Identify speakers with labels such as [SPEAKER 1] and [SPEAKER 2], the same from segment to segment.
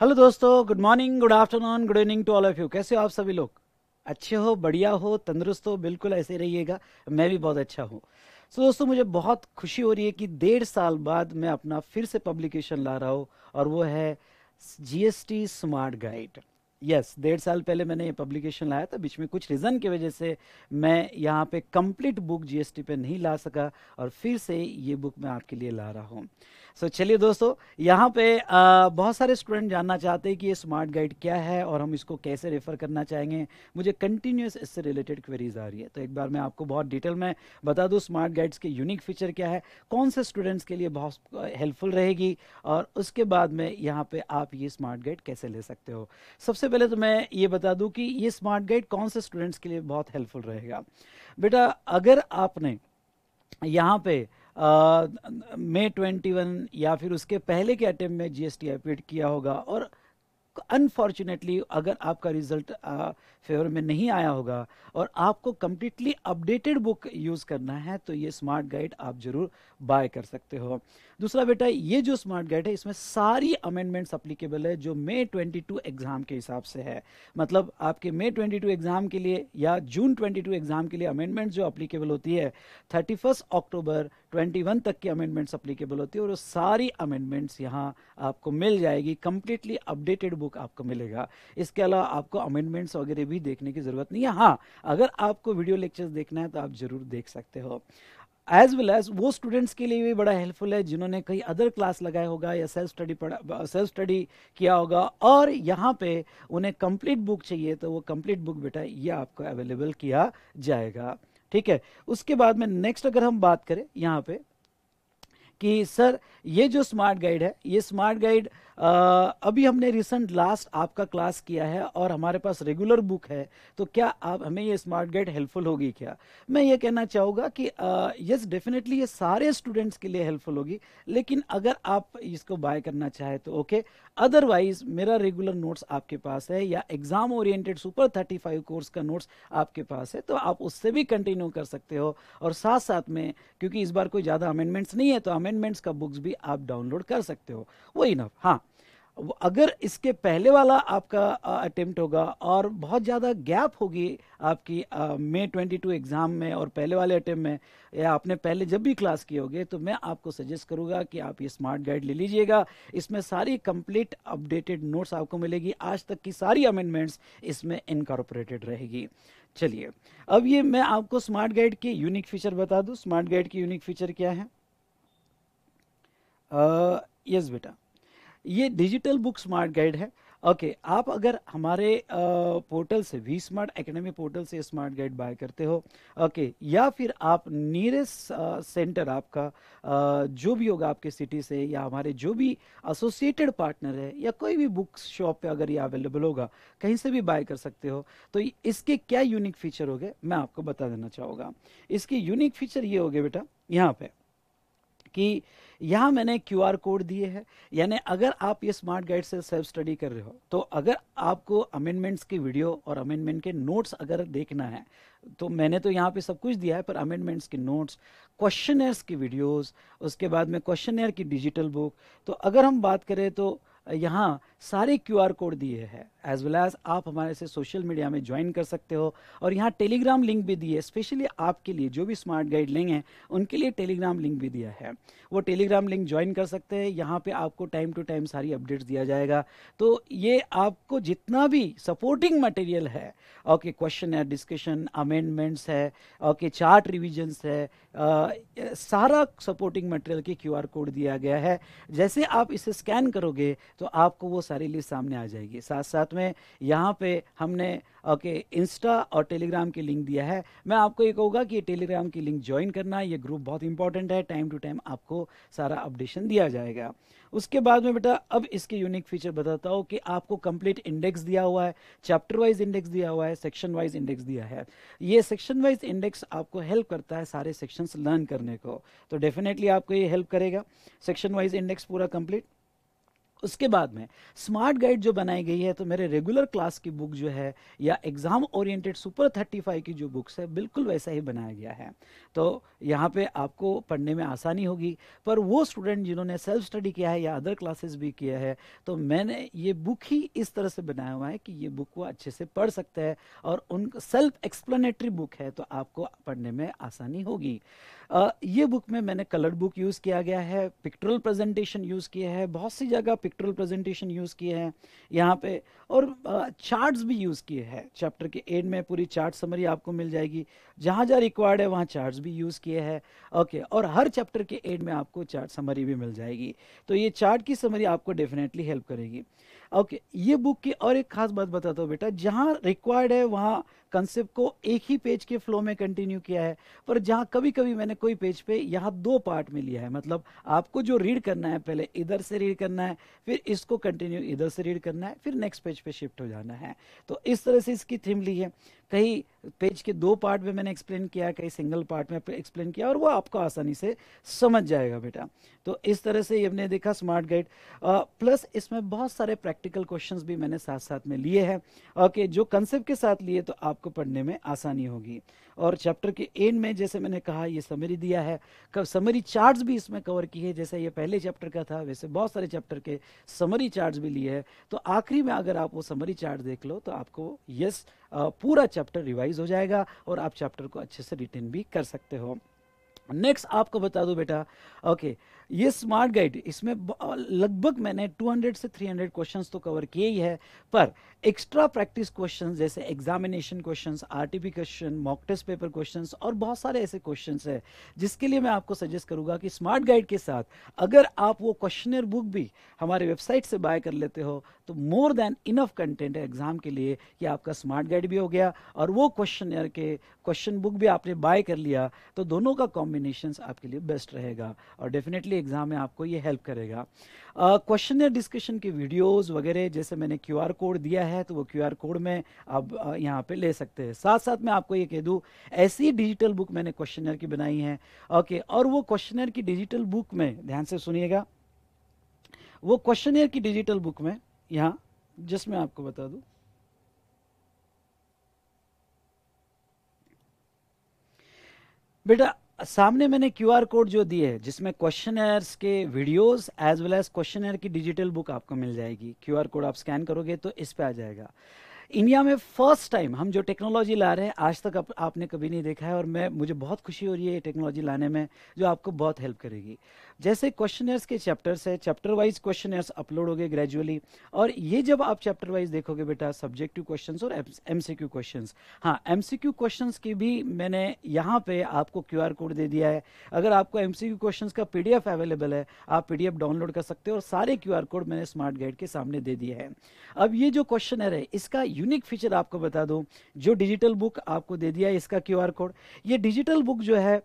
[SPEAKER 1] hello दोस्तों good morning good afternoon good evening to all of you कैसे हो आप सभी लोग अच्छे हो बढ़िया हो तंदुरुस्त हो बिल्कुल ऐसे रहिएगा मैं भी बहुत अच्छा हूँ सो so, दोस्तों मुझे बहुत खुशी हो रही है कि डेढ़ साल बाद मैं अपना फिर से पब्लिकेशन ला रहा हूँ और वो है जीएसटी स्मार्ट गाइड यस डेढ़ साल पहले मैंने ये पब्लिकेशन लाया था बीच में कुछ रीज़न की वजह से मैं यहाँ पे कंप्लीट बुक जीएसटी पे नहीं ला सका और फिर से ये बुक मैं आपके लिए ला रहा हूँ सो so, चलिए दोस्तों यहाँ पे आ, बहुत सारे स्टूडेंट जानना चाहते हैं कि ये स्मार्ट गाइड क्या है और हम इसको कैसे रेफ़र करना चाहेंगे मुझे कंटिन्यूस इससे रिलेटेड क्वेरीज आ रही है तो एक बार मैं आपको बहुत डिटेल में बता दूँ स्मार्ट गाइड्स के यूनिक फीचर क्या है कौन से स्टूडेंट्स के लिए बहुत हेल्पफुल रहेगी और उसके बाद में यहाँ पर आप ये स्मार्ट गाइड कैसे ले सकते हो सबसे पहले तो मैं ये बता दूँ कि ये स्मार्ट गाइड कौन से स्टूडेंट्स के लिए बहुत हेल्पफुल रहेगा बेटा अगर आपने यहाँ पे मई ट्वेंटी वन या फिर उसके पहले के अटैम्प में जीएसटी अपीड किया होगा और अनफॉर्चुनेटली अगर आपका रिजल्ट फेवर में नहीं आया होगा और आपको कम्प्लीटली अपडेटेड बुक यूज़ करना है तो ये स्मार्ट गाइड आप ज़रूर बाय कर सकते हो दूसरा बेटा ये जो स्मार्ट गाइड है इसमें सारी अमेंडमेंट्स अप्लीकेबल है जो मे 22 एग्ज़ाम के हिसाब से है मतलब आपके मे 22 एग्ज़ाम के लिए या जून 22 एग्ज़ाम के लिए अमेंडमेंट जो अप्लीकेबल होती है थर्टी अक्टूबर 21 तक की अमेंडमेंट्स अप्लीकेबल होती है और वो सारी अमेंडमेंट्स यहाँ आपको मिल जाएगी कम्प्लीटली अपडेटेड बुक आपको मिलेगा इसके अलावा आपको अमेंडमेंट्स वगैरह भी देखने की ज़रूरत नहीं है हाँ अगर आपको वीडियो लेक्चर्स देखना है तो आप ज़रूर देख सकते हो एज वेल एज वो स्टूडेंट्स के लिए भी बड़ा हेल्पफुल है जिन्होंने कहीं अदर क्लास लगाया होगा या सेल्फ स्टडी पढ़ा सेल्फ स्टडी किया होगा और यहाँ पे उन्हें कंप्लीट बुक चाहिए तो वो कंप्लीट बुक बेटा ये आपको अवेलेबल किया जाएगा ठीक है उसके बाद में नेक्स्ट अगर हम बात करें यहाँ पे कि सर ये जो स्मार्ट गाइड है ये स्मार्ट गाइड अभी हमने रिसेंट लास्ट आपका क्लास किया है और हमारे पास रेगुलर बुक है तो क्या आप हमें ये स्मार्ट गाइड हेल्पफुल होगी क्या मैं ये कहना चाहूँगा कि यस डेफिनेटली ये सारे स्टूडेंट्स के लिए हेल्पफुल होगी लेकिन अगर आप इसको बाय करना चाहें तो ओके अदरवाइज मेरा रेगुलर नोट्स आपके पास है या exam oriented super thirty five course का नोट्स आपके पास है तो आप उससे भी कंटिन्यू कर सकते हो और साथ साथ में क्योंकि इस बार कोई ज़्यादा अमेंडमेंट्स नहीं है तो अमेंडमेंट्स का बुक्स भी आप डाउनलोड कर सकते हो वही नफ हाँ अगर इसके पहले वाला आपका अटेम्प्ट होगा और बहुत ज़्यादा गैप होगी आपकी मे ट्वेंटी टू एग्ज़ाम में और पहले वाले अटेम्प्ट में या आपने पहले जब भी क्लास किए होगी तो मैं आपको सजेस्ट करूँगा कि आप ये स्मार्ट गाइड ले लीजिएगा इसमें सारी कंप्लीट अपडेटेड नोट्स आपको मिलेगी आज तक की सारी अमेंडमेंट्स इसमें इनकॉर्पोरेटेड रहेगी चलिए अब ये मैं आपको स्मार्ट गाइड के यूनिक फीचर बता दूँ स्मार्ट गाइड की यूनिक फीचर क्या है यस बेटा ये डिजिटल बुक स्मार्ट गाइड है ओके okay, आप अगर हमारे आ, पोर्टल से वी स्मार्ट एकेडमी पोर्टल से स्मार्ट गाइड बाय करते हो ओके okay, या फिर आप नियरेस्ट सेंटर आपका आ, जो भी होगा आपके सिटी से या हमारे जो भी एसोसिएटेड पार्टनर है या कोई भी बुक शॉप पे अगर ये अवेलेबल होगा कहीं से भी बाय कर सकते हो तो इसके क्या यूनिक फीचर हो गए मैं आपको बता देना चाहूँगा इसके यूनिक फीचर ये हो गए बेटा यहाँ पर कि यहाँ मैंने क्यू आर कोड दिए हैं यानी अगर आप ये स्मार्ट गाइड से सेल्फ स्टडी कर रहे हो तो अगर आपको अमेंडमेंट्स की वीडियो और अमेंडमेंट के नोट्स अगर देखना है तो मैंने तो यहाँ पे सब कुछ दिया है पर अमेंडमेंट्स के नोट्स क्वेश्चन की वीडियोस उसके बाद में क्वेश्चन की डिजिटल बुक तो अगर हम बात करें तो यहाँ सारे क्यू आर कोड दिए हैं एज वेल एज आप हमारे से सोशल मीडिया में ज्वाइन कर सकते हो और यहाँ टेलीग्राम लिंक भी दिए स्पेशली आपके लिए जो भी स्मार्ट गाइड लिंक है उनके लिए टेलीग्राम लिंक भी दिया है वो टेलीग्राम लिंक ज्वाइन कर सकते हैं यहाँ पे आपको टाइम टू टाइम सारी अपडेट्स दिया जाएगा तो ये आपको जितना भी सपोर्टिंग मटेरियल है ओके क्वेश्चन है डिस्कशन अमेंडमेंट्स है ओके चार्ट रिविजन्स है आ, uh, सारा सपोर्टिंग मटेरियल के क्यू कोड दिया गया है जैसे आप इसे स्कैन करोगे तो आपको वो सारी लिस्ट सामने आ जाएगी साथ साथ में यहाँ पे हमने ओके इंस्टा और टेलीग्राम की लिंक दिया है मैं आपको ये कहूँगा कि टेलीग्राम की लिंक ज्वाइन करना ये ग्रुप बहुत इंपॉर्टेंट है टाइम टू टाइम आपको सारा अपडेशन दिया जाएगा उसके बाद में बेटा अब इसके यूनिक फीचर बताता हूँ कि आपको कंप्लीट इंडेक्स दिया हुआ है चैप्टर वाइज इंडेक्स दिया हुआ है सेक्शन वाइज इंडेक्स दिया है ये सेक्शन वाइज इंडेक्स आपको हेल्प करता है सारे सेक्शंस लर्न करने को तो डेफिनेटली आपको ये हेल्प करेगा सेक्शन वाइज इंडेक्स पूरा कंप्लीट उसके बाद में स्मार्ट गाइड जो बनाई गई है तो मेरे रेगुलर क्लास की बुक जो है या exam oriented super thirty five की जो बुक्स है बिल्कुल वैसा ही बनाया गया है तो यहाँ पे आपको पढ़ने में आसानी होगी पर वो स्टूडेंट जिन्होंने सेल्फ स्टडी किया है या अदर क्लासेस भी किया है तो मैंने ये बुक ही इस तरह से बनाया हुआ है कि ये बुक वो अच्छे से पढ़ सकते हैं और उन सेल्फ एक्सप्लेनेटरी बुक है तो आपको पढ़ने में आसानी होगी ये बुक में मैंने कलर बुक यूज़ किया गया है पिक्टोरल प्रेजेंटेशन यूज़ किया है बहुत सी जगह पिक्टोरल प्रेजेंटेशन यूज़ किए हैं यहाँ पे और चार्ट्स भी यूज़ किए हैं चैप्टर के एंड में पूरी चार्ट समरी आपको मिल जाएगी जहाँ जहाँ रिक्वायर्ड है वहाँ चार्ट्स भी यूज़ किए हैं ओके और हर चैप्टर के एंड में आपको चार्ट समरी भी मिल जाएगी तो ये चार्ट की समरी आपको डेफिनेटली हेल्प करेगी ओके ये बुक की और एक खास बात बताता हूँ बेटा जहाँ रिक्वायर्ड है वहाँ कंसेप्ट को एक ही पेज के फ्लो में कंटिन्यू किया है पर जहाँ कभी कभी मैंने कोई पेज पे यहाँ दो पार्ट में लिया है मतलब आपको जो रीड करना है पहले इधर से रीड करना है फिर इसको कंटिन्यू इधर से रीड करना है फिर नेक्स्ट पेज पे शिफ्ट हो जाना है तो इस तरह से इसकी थीम ली है कहीं पेज के दो पार्ट में मैंने एक्सप्लेन किया कहीं सिंगल पार्ट में एक्सप्लेन किया और वो आपको आसानी से समझ जाएगा बेटा तो इस तरह से हमने देखा स्मार्ट गाइड प्लस इसमें बहुत सारे प्रैक्टिकल क्वेश्चंस भी मैंने साथ साथ में लिए हैं ओके जो कंसेप्ट के साथ लिए तो आपको पढ़ने में आसानी होगी और चैप्टर के एंड में जैसे मैंने कहा ये समरी दिया है समरी चार्ट्स भी इसमें कवर की है जैसे ये पहले चैप्टर का था वैसे बहुत सारे चैप्टर के समरी चार्ट्स भी लिए हैं तो आखिरी में अगर आप वो समरी चार्ट देख लो तो आपको यस पूरा चैप्टर रिवाइज हो जाएगा और आप चैप्टर को अच्छे से रिटेन भी कर सकते हो नेक्स्ट आपको बता दूं बेटा ओके ये स्मार्ट गाइड इसमें लगभग मैंने 200 से 300 क्वेश्चंस तो कवर किए ही है पर एक्स्ट्रा प्रैक्टिस क्वेश्चंस जैसे examination questions RTP question mock test paper questions और बहुत सारे ऐसे क्वेश्चंस हैं जिसके लिए मैं आपको सजेस्ट करूंगा कि स्मार्ट गाइड के साथ अगर आप वो क्वेश्चनर बुक भी हमारे वेबसाइट से बाय कर लेते हो तो मोर देन इनफ कंटेंट है एग्ज़ाम के लिए कि आपका स्मार्ट गाइड भी हो गया और वो क्वेश्चन के क्वेश्चन बुक भी आपने बाय कर लिया तो दोनों का कॉम्बिनेशन आपके लिए बेस्ट रहेगा और डेफिनेटली एग्ज़ाम में आपको ये हेल्प करेगा क्वेश्चन डिस्कशन की वीडियोस वगैरह जैसे मैंने क्यूआर कोड दिया है तो वो क्यूआर कोड में आप यहाँ पे ले सकते हैं साथ साथ मैं आपको ये कह दूँ ऐसी डिजिटल बुक मैंने क्वेश्चनर की बनाई है ओके okay, और वो क्वेश्चनर की डिजिटल बुक में ध्यान से सुनिएगा वो क्वेश्चनर की डिजिटल बुक में यहाँ जिसमें आपको बता दूँ बेटा सामने मैंने क्यूआर कोड जो दिए है जिसमें क्वेश्चन के videos as well as question की डिजिटल बुक आपको मिल जाएगी क्यूआर कोड आप स्कैन करोगे तो इस पे आ जाएगा इंडिया में फर्स्ट टाइम हम जो टेक्नोलॉजी ला रहे हैं आज तक आप, आपने कभी नहीं देखा है और मैं मुझे बहुत खुशी हो रही है ये टेक्नोलॉजी लाने में जो आपको बहुत हेल्प करेगी जैसे क्वेश्चन के चैप्टर्स है चैप्टर वाइज क्वेश्चन अपलोड हो गए ग्रेजुअली और ये जब आप चैप्टर वाइज देखोगे बेटा सब्जेक्टिव क्वेश्चन और एम सी क्यू क्वेश्चन हाँ एम सी क्यू क्वेश्चन की भी मैंने यहाँ पे आपको क्यू आर कोड दे दिया है अगर आपको एम सी क्यू क्वेश्चन का पी डी एफ अवेलेबल है आप पी डी एफ डाउनलोड कर सकते हो और सारे क्यू आर कोड मैंने स्मार्ट गाइड के सामने दे दिए हैं अब ये जो क्वेश्चन है इसका यूनिक फीचर आपको बता दो जो डिजिटल बुक आपको दे दिया है इसका क्यू आर कोड ये डिजिटल बुक जो है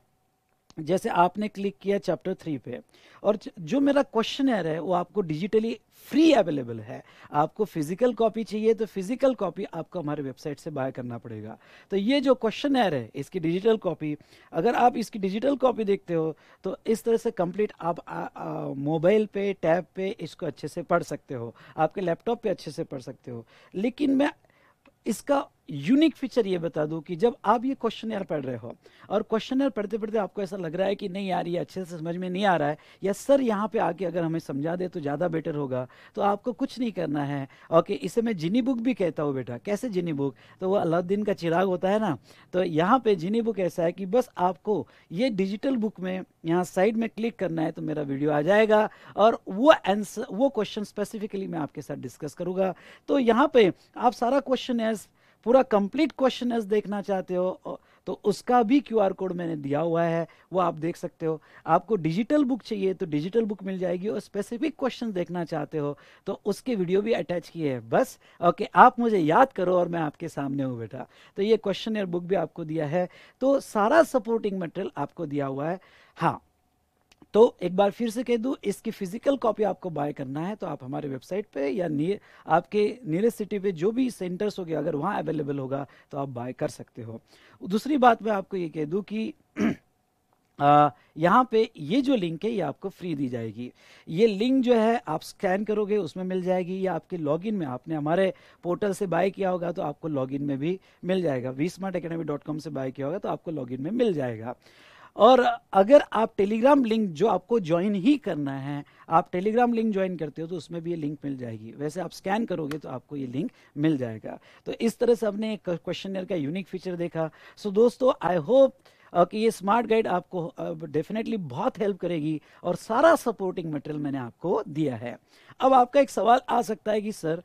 [SPEAKER 1] जैसे आपने क्लिक किया चैप्टर थ्री पे और जो मेरा एयर है वो आपको डिजिटली फ्री अवेलेबल है आपको फिजिकल कॉपी चाहिए तो फिजिकल कॉपी आपको हमारे वेबसाइट से बाय करना पड़ेगा तो ये जो एयर है इसकी डिजिटल कॉपी अगर आप इसकी डिजिटल कॉपी देखते हो तो इस तरह से कंप्लीट आप मोबाइल पे टैब पे इसको अच्छे से पढ़ सकते हो आपके लैपटॉप पे अच्छे से पढ़ सकते हो लेकिन मैं इसका यूनिक फीचर ये बता दूं कि जब आप ये क्वेश्चनर पढ़ रहे हो और क्वेश्चनर पढ़ते पढ़ते आपको ऐसा लग रहा है कि नहीं यार ये अच्छे से समझ में नहीं आ रहा है या सर यहाँ पे आके अगर हमें समझा दे तो ज़्यादा बेटर होगा तो आपको कुछ नहीं करना है ओके इसे मैं जिनी बुक भी कहता हूँ बेटा कैसे जिनी बुक तो वह अलाउद्दीन का चिराग होता है ना तो यहाँ पर जिनी बुक ऐसा है कि बस आपको ये डिजिटल बुक में यहाँ साइड में क्लिक करना है तो मेरा वीडियो आ जाएगा और वो आंसर वो क्वेश्चन स्पेसिफिकली मैं आपके साथ डिस्कस करूँगा तो यहाँ पर आप सारा क्वेश्चन पूरा कंप्लीट क्वेश्चन देखना चाहते हो तो उसका भी क्यूआर कोड मैंने दिया हुआ है वो आप देख सकते हो आपको डिजिटल बुक चाहिए तो डिजिटल बुक मिल जाएगी और स्पेसिफिक क्वेश्चन देखना चाहते हो तो उसके वीडियो भी अटैच किए हैं बस ओके आप मुझे याद करो और मैं आपके सामने हूँ बेटा तो ये क्वेश्चन बुक भी आपको दिया है तो सारा सपोर्टिंग मटेरियल आपको दिया हुआ है हाँ तो एक बार फिर से कह दूँ इसकी फिजिकल कॉपी आपको बाय करना है तो आप हमारे वेबसाइट पे या नियर आपके नियरेस्ट सिटी पे जो भी सेंटर्स हो गया अगर वहाँ अवेलेबल होगा तो आप बाय कर सकते हो दूसरी बात मैं आपको ये कह दूँ कि यहाँ पे ये जो लिंक है ये आपको फ्री दी जाएगी ये लिंक जो है आप स्कैन करोगे उसमें मिल जाएगी या आपके लॉगिन में आपने हमारे पोर्टल से बाय किया होगा तो आपको लॉगिन में भी मिल जाएगा वी स्मार्ट से बाय किया होगा तो आपको लॉगिन में मिल जाएगा और अगर आप टेलीग्राम लिंक जो आपको ज्वाइन ही करना है आप टेलीग्राम लिंक ज्वाइन करते हो तो उसमें भी ये लिंक मिल जाएगी वैसे आप स्कैन करोगे तो आपको ये लिंक मिल जाएगा तो इस तरह से हमने क्वेश्चन का यूनिक फीचर देखा सो दोस्तों आई होप कि ये स्मार्ट गाइड आपको डेफिनेटली बहुत हेल्प करेगी और सारा सपोर्टिंग मटेरियल मैंने आपको दिया है अब आपका एक सवाल आ सकता है कि सर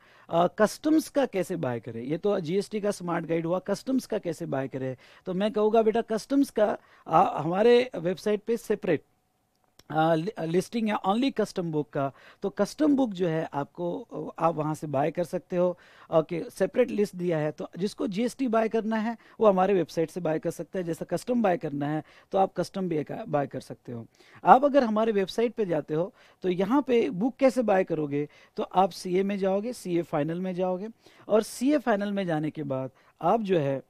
[SPEAKER 1] कस्टम्स का कैसे बाय करें ये तो जीएसटी का स्मार्ट गाइड हुआ कस्टम्स का कैसे बाय करें तो मैं कहूँगा बेटा कस्टम्स का आ, हमारे वेबसाइट पे सेपरेट लिस्टिंग है ओनली कस्टम बुक का तो कस्टम बुक जो है आपको आप वहाँ से बाय कर सकते हो ओके सेपरेट लिस्ट दिया है तो जिसको जीएसटी बाय करना है वो हमारे वेबसाइट से बाय कर सकता है जैसा कस्टम बाय करना है तो आप कस्टम भी बाय कर सकते हो आप अगर हमारे वेबसाइट पे जाते हो तो यहाँ पे बुक कैसे बाय करोगे तो आप सी में जाओगे सी फाइनल में जाओगे और सी फाइनल में जाने के बाद आप जो है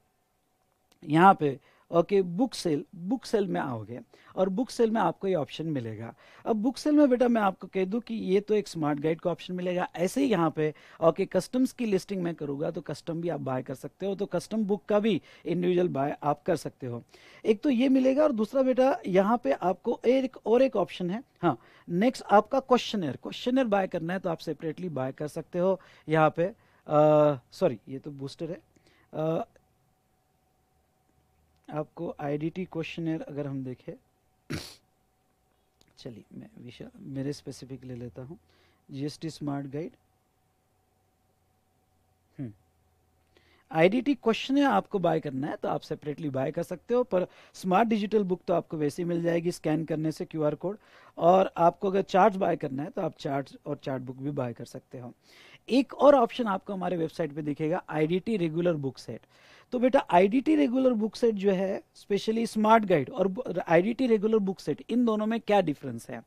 [SPEAKER 1] यहाँ पर okay book sale book sale में आओगे और बुक सेल में आपको ये ऑप्शन मिलेगा अब बुक सेल में बेटा मैं आपको कह दूं कि ये तो एक स्मार्ट गाइड का ऑप्शन मिलेगा ऐसे ही यहाँ पे ओके कस्टम्स की लिस्टिंग मैं करूँगा तो कस्टम भी आप बाय कर सकते हो तो कस्टम बुक का भी इंडिविजुअल बाय आप कर सकते हो एक तो ये मिलेगा और दूसरा बेटा यहाँ पे आपको एक और एक ऑप्शन है हाँ नेक्स्ट आपका क्वेश्चन क्वेश्चन बाय करना है तो आप सेपरेटली बाय कर सकते हो यहाँ पे सॉरी ये तो बूस्टर है आपको आईडीटी क्वेश्चनर अगर हम देखें चलिए मैं विषय मेरे स्पेसिफिक ले लेता हूँ GST smart guide IDT question आपको बाय करना है तो आप सेपरेटली बाय कर सकते हो पर स्मार्ट डिजिटल बुक तो आपको वैसे ही मिल जाएगी स्कैन करने से क्यूआर कोड और आपको अगर चार्ट बाय करना है तो आप चार्ट और चार्ट बुक भी बाय कर सकते हो एक और ऑप्शन आपको हमारे वेबसाइट पे दिखेगा आईडीटी रेगुलर बुक सेट तो बेटा आईडीटी रेगुलर बुक सेट जो है स्पेशली स्मार्ट गाइड और आईडीटी रेगुलर बुक सेट इन दोनों में क्या डिफरेंस है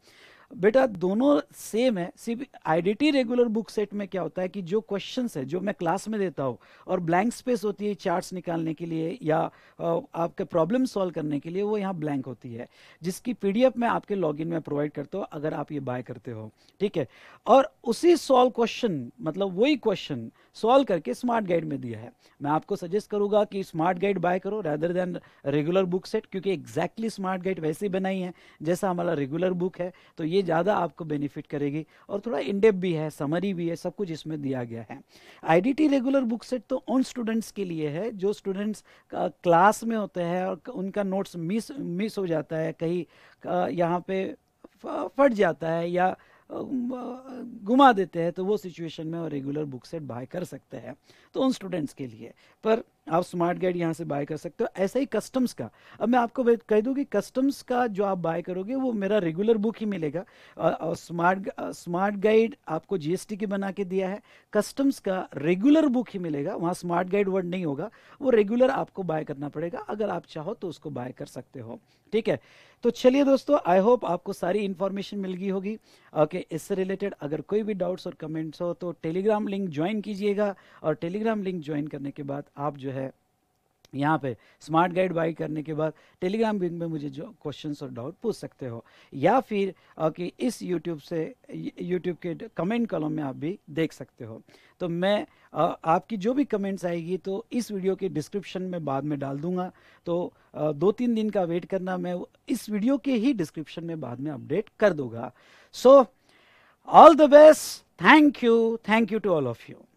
[SPEAKER 1] बेटा दोनों सेम है सिर्फ आईडीटी रेगुलर बुक सेट में क्या होता है कि जो क्वेश्चन है जो मैं क्लास में देता हूँ और ब्लैंक स्पेस होती है चार्ट्स निकालने के लिए या आपके प्रॉब्लम सॉल्व करने के लिए वो यहाँ ब्लैंक होती है जिसकी पीडीएफ मैं आपके लॉगिन में प्रोवाइड करता हूँ अगर आप ये बाय करते हो ठीक है और उसी सॉल्व क्वेश्चन मतलब वही क्वेश्चन सॉल्व करके स्मार्ट गाइड में दिया है मैं आपको सजेस्ट करूंगा कि स्मार्ट गाइड बाय करो rather than regular book set क्योंकि एग्जैक्टली स्मार्ट गाइड वैसे बनाई है जैसा हमारा रेगुलर बुक है तो ये ज़्यादा आपको बेनिफिट करेगी और थोड़ा इंडेप भी है समरी भी है सब कुछ इसमें दिया गया है आईडीटी रेगुलर बुक सेट तो उन स्टूडेंट्स के लिए है जो स्टूडेंट्स क्लास में होते हैं और उनका नोट्स मिस मिस हो जाता है कहीं यहाँ पे फट जाता है या घुमा देते हैं तो वो सिचुएशन में वो रेगुलर बुक सेट बाय कर सकते हैं तो उन स्टूडेंट्स के लिए पर आप स्मार्ट गाइड यहाँ से बाय कर सकते हो ऐसा ही कस्टम्स का अब मैं आपको कह दूँ कि कस्टम्स का जो आप बाय करोगे वो मेरा रेगुलर बुक ही मिलेगा और, स्मार्ट स्मार्ट गाइड आपको जीएसटी के बना के दिया है कस्टम्स का रेगुलर बुक ही मिलेगा वहाँ स्मार्ट गाइड वर्ड नहीं होगा वो रेगुलर आपको बाय करना पड़ेगा अगर आप चाहो तो उसको बाय कर सकते हो ठीक है तो चलिए दोस्तों आई होप आपको सारी इन्फॉर्मेशन मिल गई होगी ओके इससे रिलेटेड अगर कोई भी डाउट्स और कमेंट्स हो तो टेलीग्राम लिंक ज्वाइन कीजिएगा और टेलीग्राम लिंक ज्वाइन करने के बाद आप जो है यहाँ पे स्मार्ट गाइड बाई करने के बाद टेलीग्राम विंग में मुझे जो क्वेश्चंस और डाउट पूछ सकते हो या फिर कि इस यूट्यूब से यूट्यूब के कमेंट कॉलम में आप भी देख सकते हो तो मैं आपकी जो भी कमेंट्स आएगी तो इस वीडियो के डिस्क्रिप्शन में बाद में डाल दूंगा तो दो तीन दिन का वेट करना मैं इस वीडियो के ही डिस्क्रिप्शन में बाद में अपडेट कर दूंगा so all the best thank you thank you to all of you